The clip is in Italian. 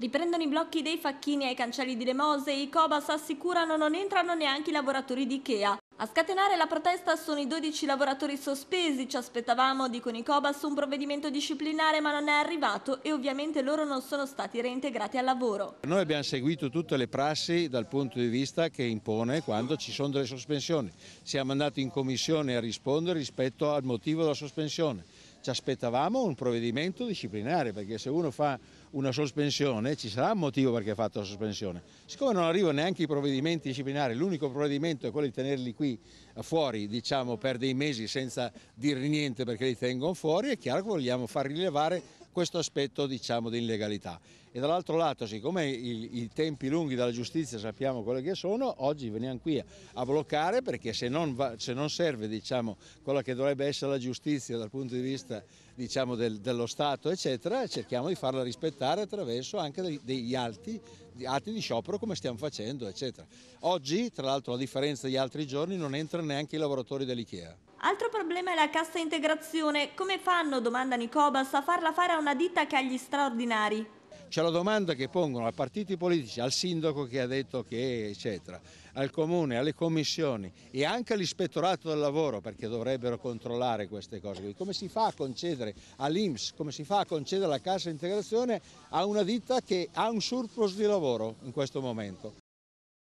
Riprendono i blocchi dei facchini ai cancelli di Lemose e i Cobas assicurano non entrano neanche i lavoratori di Ikea. A scatenare la protesta sono i 12 lavoratori sospesi, ci aspettavamo, dicono i Cobas, un provvedimento disciplinare ma non è arrivato e ovviamente loro non sono stati reintegrati al lavoro. Noi abbiamo seguito tutte le prassi dal punto di vista che impone quando ci sono delle sospensioni. Siamo andati in commissione a rispondere rispetto al motivo della sospensione ci aspettavamo un provvedimento disciplinare perché se uno fa una sospensione ci sarà un motivo perché ha fatto la sospensione. Siccome non arrivano neanche i provvedimenti disciplinari, l'unico provvedimento è quello di tenerli qui eh, fuori diciamo, per dei mesi senza dire niente perché li tengono fuori, è chiaro che vogliamo far rilevare questo aspetto diciamo, di illegalità e dall'altro lato siccome i, i, tempi lunghi della giustizia sappiamo quelli che sono, oggi veniamo qui a bloccare perché se non, va, se non serve diciamo, quella che dovrebbe essere la giustizia dal punto di vista diciamo, del, dello Stato eccetera, cerchiamo di farla rispettare attraverso anche dei, degli alti atti di sciopero come stiamo facendo eccetera. Oggi tra l'altro a differenza di altri giorni non entrano neanche i lavoratori dell'Ikea. Altro problema è la cassa integrazione. Come fanno, domanda Nicobas, a farla fare a una ditta che ha gli straordinari? C'è la domanda che pongono ai partiti politici, al sindaco che ha detto che eccetera, al comune, alle commissioni e anche all'ispettorato del lavoro perché dovrebbero controllare queste cose. Come si fa a concedere all'Inps, come si fa a concedere la cassa integrazione a una ditta che ha un surplus di lavoro in questo momento?